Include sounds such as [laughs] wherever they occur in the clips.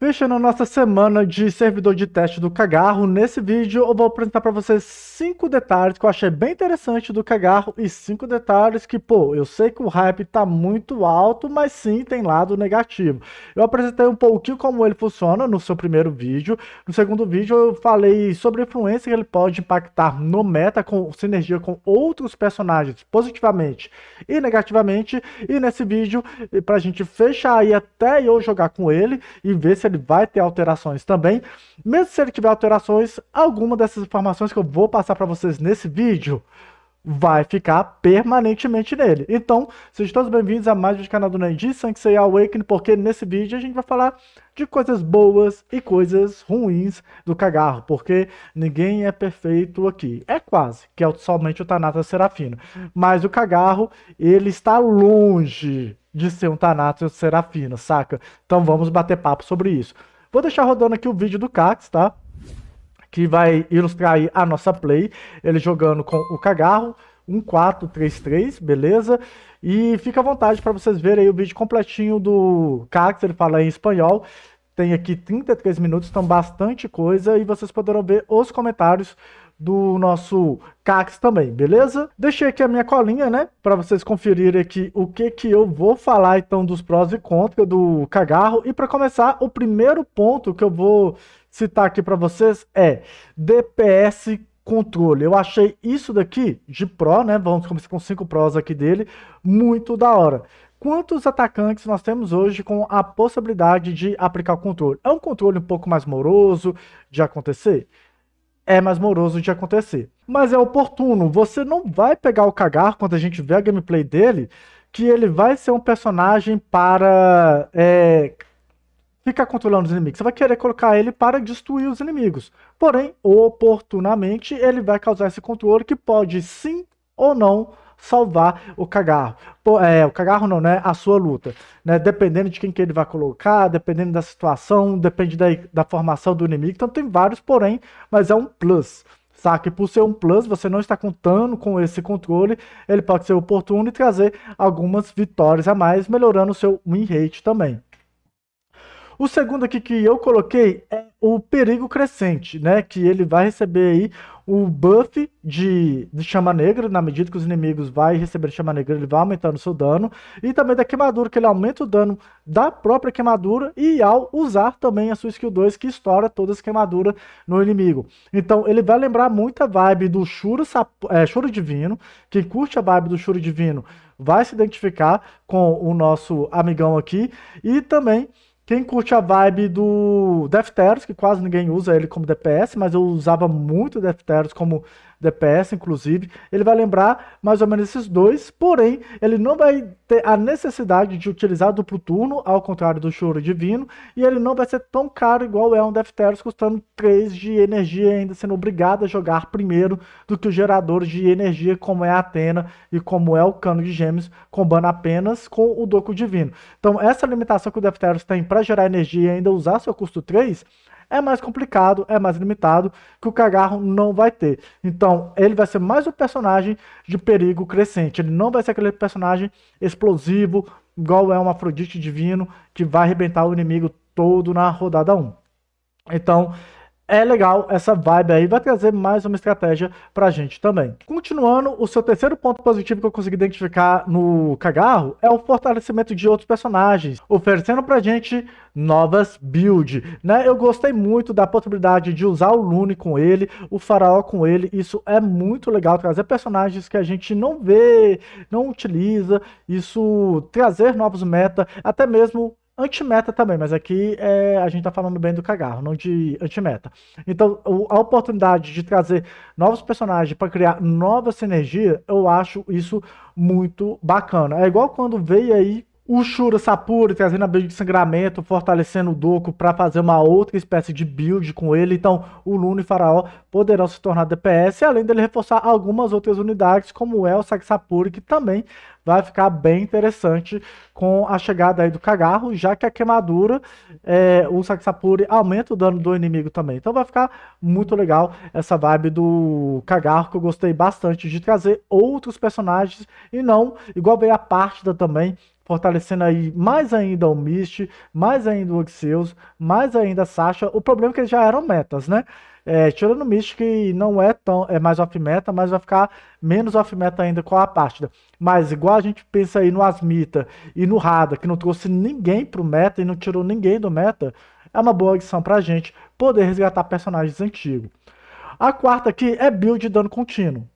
Fechando a nossa semana de servidor de teste do Cagarro, nesse vídeo eu vou apresentar para vocês 5 detalhes que eu achei bem interessante do Cagarro e 5 detalhes que, pô, eu sei que o hype está muito alto, mas sim tem lado negativo. Eu apresentei um pouquinho como ele funciona no seu primeiro vídeo. No segundo vídeo eu falei sobre a influência que ele pode impactar no meta com sinergia com outros personagens positivamente e negativamente. E nesse vídeo, para a gente fechar aí até eu jogar com ele e ver se ele vai ter alterações também. Mesmo se ele tiver alterações, alguma dessas informações que eu vou passar para vocês nesse vídeo vai ficar permanentemente nele. Então, sejam todos bem-vindos a mais um canal do Nandi, Sanksei Awakening, porque nesse vídeo a gente vai falar de coisas boas e coisas ruins do cagarro, porque ninguém é perfeito aqui. É quase, que é somente o Tanata Serafino. Mas o cagarro, ele está longe de ser um Thanatos Serafina, saca? Então vamos bater papo sobre isso. Vou deixar rodando aqui o vídeo do Cax, tá? Que vai ilustrar aí a nossa play, ele jogando com o Cagarro, 1-4-3-3, beleza? E fica à vontade para vocês verem aí o vídeo completinho do Cax, ele fala em espanhol, tem aqui 33 minutos, então bastante coisa e vocês poderão ver os comentários do nosso CAX também, beleza? Deixei aqui a minha colinha, né, para vocês conferirem aqui o que que eu vou falar então dos prós e contras do cagarro e para começar, o primeiro ponto que eu vou citar aqui para vocês é DPS controle. Eu achei isso daqui de pró, né? Vamos começar com cinco prós aqui dele, muito da hora quantos atacantes nós temos hoje com a possibilidade de aplicar o controle? É um controle um pouco mais moroso de acontecer? É mais moroso de acontecer. Mas é oportuno. Você não vai pegar o cagar quando a gente vê a gameplay dele, que ele vai ser um personagem para é, ficar controlando os inimigos. Você vai querer colocar ele para destruir os inimigos. Porém, oportunamente, ele vai causar esse controle que pode sim ou não salvar o cagarro. Pô, é, o cagarro não, né? A sua luta. Né? Dependendo de quem que ele vai colocar, dependendo da situação, depende da, da formação do inimigo. Então tem vários, porém, mas é um plus saca? E por ser um plus, você não está contando com esse controle, ele pode ser oportuno e trazer algumas vitórias a mais, melhorando o seu win rate também. O segundo aqui que eu coloquei é o perigo crescente, né? Que ele vai receber aí o buff de, de chama negra, na medida que os inimigos vai receber chama negra, ele vai aumentando o seu dano, e também da queimadura, que ele aumenta o dano da própria queimadura, e ao usar também a sua skill 2, que estoura todas as queimaduras no inimigo. Então, ele vai lembrar muito a vibe do churo é, Divino, quem curte a vibe do churo Divino vai se identificar com o nosso amigão aqui, e também quem curte a vibe do Death Defteros, que quase ninguém usa ele como DPS, mas eu usava muito Death Defteros como DPS, inclusive, ele vai lembrar mais ou menos esses dois, porém, ele não vai ter a necessidade de utilizar duplo turno, ao contrário do Choro Divino, e ele não vai ser tão caro igual é um Defteros, custando 3 de energia, ainda sendo obrigado a jogar primeiro do que o gerador de energia, como é a Atena e como é o Cano de Gêmeos, combando apenas com o Doco Divino. Então, essa limitação que o Defteros tem para gerar energia e ainda usar seu custo 3 é mais complicado, é mais limitado, que o Cagarro não vai ter. Então, ele vai ser mais um personagem de perigo crescente. Ele não vai ser aquele personagem explosivo, igual é um Afrodite divino, que vai arrebentar o inimigo todo na rodada 1. Então, é legal essa vibe aí, vai trazer mais uma estratégia pra gente também. Continuando, o seu terceiro ponto positivo que eu consegui identificar no Cagarro é o fortalecimento de outros personagens, oferecendo pra gente novas builds, né? Eu gostei muito da possibilidade de usar o Lune com ele, o Faraó com ele, isso é muito legal, trazer personagens que a gente não vê, não utiliza, isso trazer novos meta, até mesmo antimeta também, mas aqui é, a gente está falando bem do cagarro, não de antimeta. Então, a oportunidade de trazer novos personagens para criar nova sinergia, eu acho isso muito bacana. É igual quando veio aí o Shura Sapuri trazendo a build de sangramento, fortalecendo o Doku para fazer uma outra espécie de build com ele. Então, o Luna e Faraó poderão se tornar DPS, além dele reforçar algumas outras unidades, como o Saki Sapuri, que também vai ficar bem interessante com a chegada aí do Cagarro, já que a queimadura, é, o Sapuri aumenta o dano do inimigo também. Então vai ficar muito legal essa vibe do Cagarro, que eu gostei bastante de trazer outros personagens e não, igual veio a Partida também, fortalecendo aí mais ainda o Mist, mais ainda o Oxeus, mais ainda a Sasha. O problema é que eles já eram metas, né? É, tirando o Mist, que não é tão é mais off-meta, mas vai ficar menos off-meta ainda com a Partida. Mas igual a gente pensa aí no Asmita e no Rada, que não trouxe ninguém pro meta e não tirou ninguém do meta, é uma boa adição pra gente poder resgatar personagens antigos. A quarta aqui é build dano contínuo.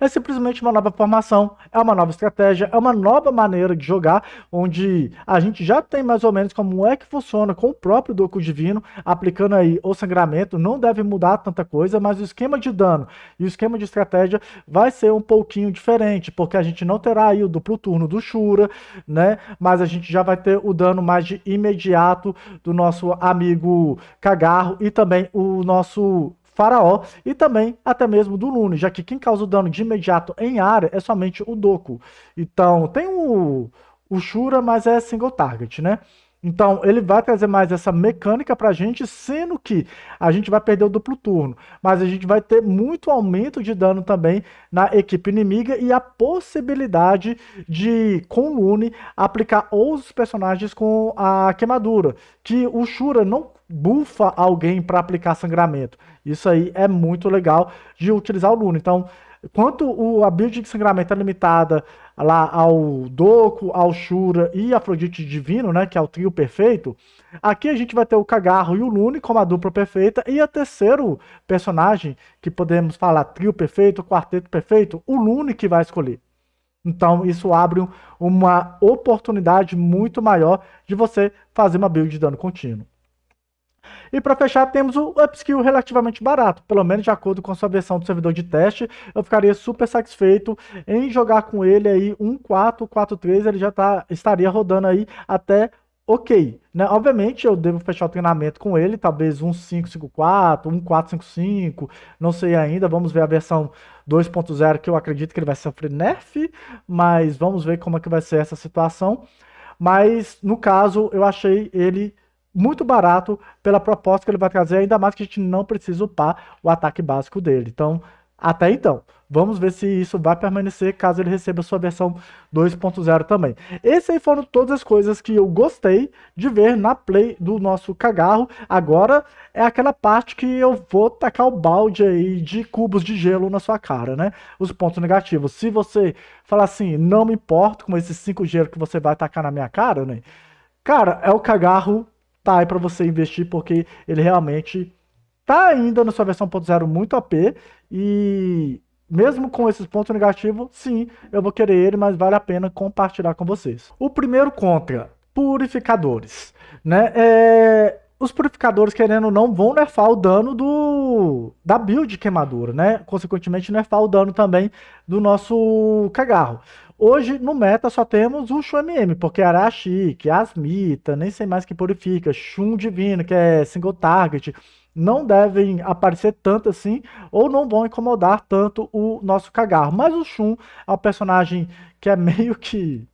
É simplesmente uma nova formação, é uma nova estratégia, é uma nova maneira de jogar, onde a gente já tem mais ou menos como é que funciona com o próprio Doku Divino, aplicando aí o sangramento, não deve mudar tanta coisa, mas o esquema de dano e o esquema de estratégia vai ser um pouquinho diferente, porque a gente não terá aí o duplo turno do Shura, né? Mas a gente já vai ter o dano mais de imediato do nosso amigo Cagarro e também o nosso Faraó e também até mesmo do Lune, já que quem causa o dano de imediato em área é somente o Doku. Então tem o, o Shura, mas é single target, né? Então, ele vai trazer mais essa mecânica para a gente, sendo que a gente vai perder o duplo turno, mas a gente vai ter muito aumento de dano também na equipe inimiga e a possibilidade de, com o Lune, aplicar outros personagens com a queimadura, que o Shura não bufa alguém para aplicar sangramento. Isso aí é muito legal de utilizar o Lune. Então, Quanto o, a build de sangramento é limitada lá ao Doku, ao Shura e Afrodite Divino, né, que é o trio perfeito, aqui a gente vai ter o Cagarro e o Lune como a dupla perfeita, e a terceiro personagem, que podemos falar trio perfeito, quarteto perfeito, o Lune que vai escolher. Então, isso abre uma oportunidade muito maior de você fazer uma build de dano contínuo. E para fechar, temos o Upskill relativamente barato, pelo menos de acordo com a sua versão do servidor de teste. Eu ficaria super satisfeito em jogar com ele aí 1.4.4.3, ele já tá, estaria rodando aí até ok. Né? Obviamente eu devo fechar o treinamento com ele, talvez 1554, 1455, não sei ainda, vamos ver a versão 2.0 que eu acredito que ele vai sofrer nerf, mas vamos ver como é que vai ser essa situação. Mas no caso, eu achei ele muito barato pela proposta que ele vai trazer, ainda mais que a gente não precisa upar o ataque básico dele. Então, até então. Vamos ver se isso vai permanecer caso ele receba sua versão 2.0 também. Essas aí foram todas as coisas que eu gostei de ver na play do nosso cagarro. Agora é aquela parte que eu vou tacar o balde aí de cubos de gelo na sua cara, né? Os pontos negativos. Se você falar assim, não me importo com esses 5 gelo que você vai tacar na minha cara, né? Cara, é o cagarro tá aí para você investir, porque ele realmente tá ainda na sua versão 1.0 muito AP e mesmo com esses pontos negativos, sim, eu vou querer ele, mas vale a pena compartilhar com vocês. O primeiro contra, purificadores, né? É, os purificadores, querendo ou não, vão nerfar o dano do da build queimadura, né? Consequentemente, nerfar o dano também do nosso cagarro. Hoje, no meta, só temos o Shun MM, porque Arashi, que é Asmita, nem sei mais que purifica, Shun Divino, que é single target, não devem aparecer tanto assim, ou não vão incomodar tanto o nosso cagarro. Mas o Shun é um personagem que é [laughs] meio que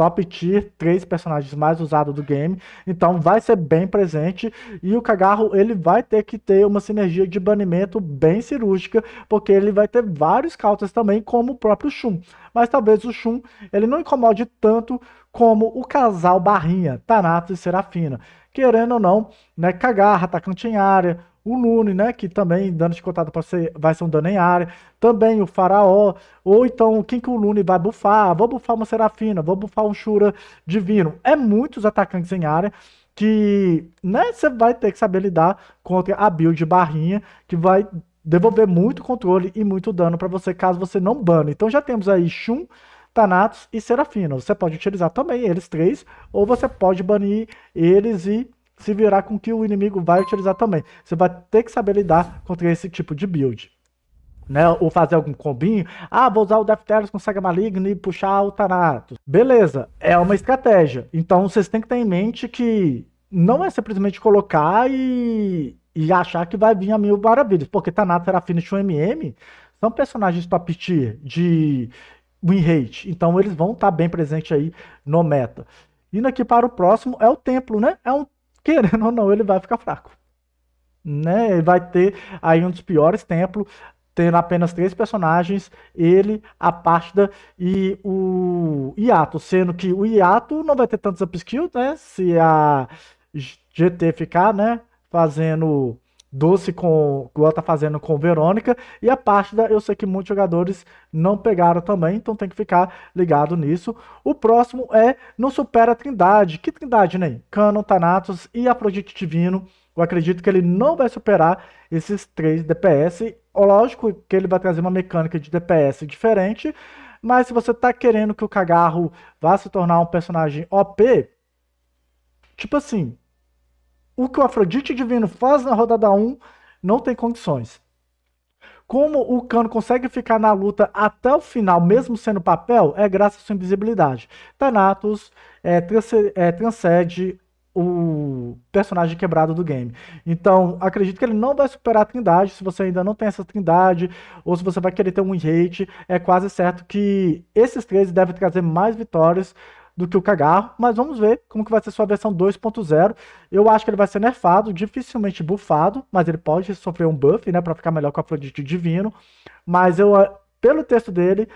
top tier, três personagens mais usados do game. Então vai ser bem presente e o Cagarro ele vai ter que ter uma sinergia de banimento bem cirúrgica, porque ele vai ter vários cautas também, como o próprio Shun. Mas talvez o Shun ele não incomode tanto como o casal Barrinha, Tanatos e Serafina. Querendo ou não, né, Cagarro, atacante em área, o Lune, né? Que também dano de contato pode ser, vai ser um dano em área. Também o Faraó. Ou então, quem que o Lune vai bufar? Vou bufar uma Serafina, vou bufar um Shura Divino. É muitos atacantes em área que, né? Você vai ter que saber lidar contra a build barrinha, que vai devolver muito controle e muito dano para você, caso você não bane. Então já temos aí Shun, Thanatos e Serafina. Você pode utilizar também eles três, ou você pode banir eles e se virar com o que o inimigo vai utilizar também. Você vai ter que saber lidar contra esse tipo de build. Né, ou fazer algum combinho. Ah, vou usar o Defteros com Saga Maligna e puxar o Tanatos. Beleza, é uma estratégia. Então vocês têm que ter em mente que não é simplesmente colocar e, e achar que vai vir a mil maravilhas. Porque Tanatos era Finish MM, são personagens top tier de win rate. Então eles vão estar tá bem presentes aí no meta. Indo aqui para o próximo, é o templo, né? É um [laughs] querendo ou não, ele vai ficar fraco. Né? Ele vai ter aí um dos piores templos, tendo apenas três personagens, ele, a Pástida e o Iato, sendo que o Iato não vai ter tantos upskills, né? Se a GT ficar, né, fazendo Doce com o ela tá fazendo com Verônica e a parte da eu sei que muitos jogadores não pegaram também, então tem que ficar ligado nisso. O próximo é não supera a Trindade. Que Trindade nem? Né? Canon, Thanatos e Afrodite Divino. Eu acredito que ele não vai superar esses três DPS. Lógico que ele vai trazer uma mecânica de DPS diferente, mas se você tá querendo que o Cagarro vá se tornar um personagem OP, tipo assim, o que o Afrodite Divino faz na rodada 1 não tem condições. Como o Cano consegue ficar na luta até o final, mesmo sendo papel, é graças à sua invisibilidade. Thanatos é, é, transcende o personagem quebrado do game. Então, acredito que ele não vai superar a trindade. Se você ainda não tem essa trindade, ou se você vai querer ter um hate, é quase certo que esses três devem trazer mais vitórias do que o Cagarro, mas vamos ver como que vai ser sua versão 2.0. Eu acho que ele vai ser nerfado, dificilmente bufado, mas ele pode sofrer um buff, né, para ficar melhor com o Afrodite Divino, mas eu ah, pelo texto dele,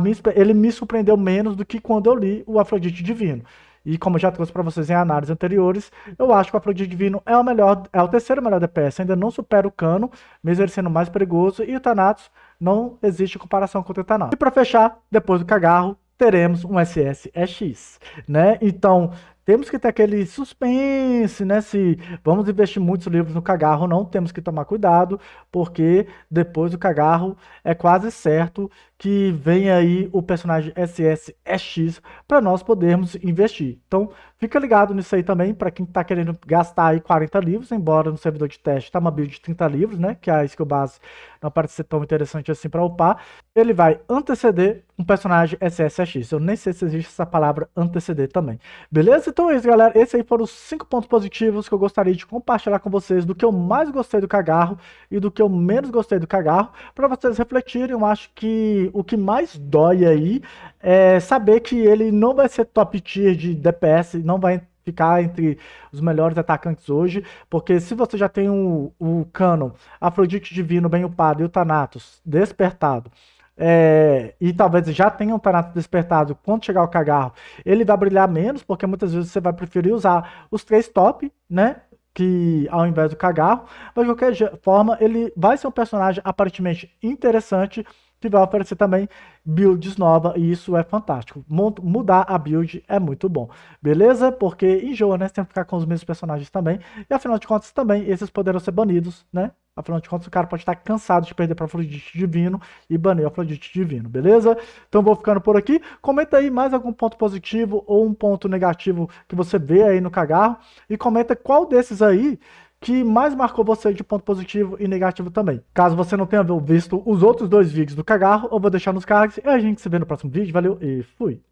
minha, ele me surpreendeu menos do que quando eu li o Afrodite Divino. E como eu já trouxe para vocês em análises anteriores, eu acho que o Afrodite Divino é o melhor, é o terceiro melhor DPS, ainda não supera o Cano, mesmo ele sendo mais perigoso, e o Thanatos não existe comparação com o Thanatos. E para fechar, depois do Cagarro, teremos um SSx, né? Então, temos que ter aquele suspense, né? Se vamos investir muitos livros no cagarro, não temos que tomar cuidado, porque depois do cagarro é quase certo que vem aí o personagem SSX para nós podermos investir. Então, fica ligado nisso aí também para quem está querendo gastar aí 40 livros, embora no servidor de teste está uma build de 30 livros, né, que a skill base não parece ser tão interessante assim para upar. Ele vai anteceder um personagem SSX. Eu nem sei se existe essa palavra anteceder também. Beleza? Então é isso, galera. Esses aí foram os 5 pontos positivos que eu gostaria de compartilhar com vocês do que eu mais gostei do cagarro e do que eu menos gostei do cagarro, para vocês refletirem. Eu acho que o que mais dói aí é saber que ele não vai ser top tier de DPS, não vai ficar entre os melhores atacantes hoje, porque se você já tem o, o Canon, Afrodite Divino bem upado e o Thanatos despertado, é, e talvez já tenha um Tanatos despertado quando chegar o cagarro, ele vai brilhar menos, porque muitas vezes você vai preferir usar os três top, né? Que ao invés do cagarro, mas de qualquer forma, ele vai ser um personagem aparentemente interessante que vai oferecer também builds novas, e isso é fantástico. mudar a build é muito bom, beleza? Porque enjoa, né? Você tem que ficar com os mesmos personagens também, e afinal de contas também esses poderão ser banidos, né? Afinal de contas, o cara pode estar cansado de perder para o Afrodite Divino e banir o Afrodite Divino, beleza? Então vou ficando por aqui. Comenta aí mais algum ponto positivo ou um ponto negativo que você vê aí no cagarro. E comenta qual desses aí que mais marcou você de ponto positivo e negativo também. Caso você não tenha visto os outros dois vídeos do Cagarro, eu vou deixar nos cards e a gente se vê no próximo vídeo. Valeu e fui!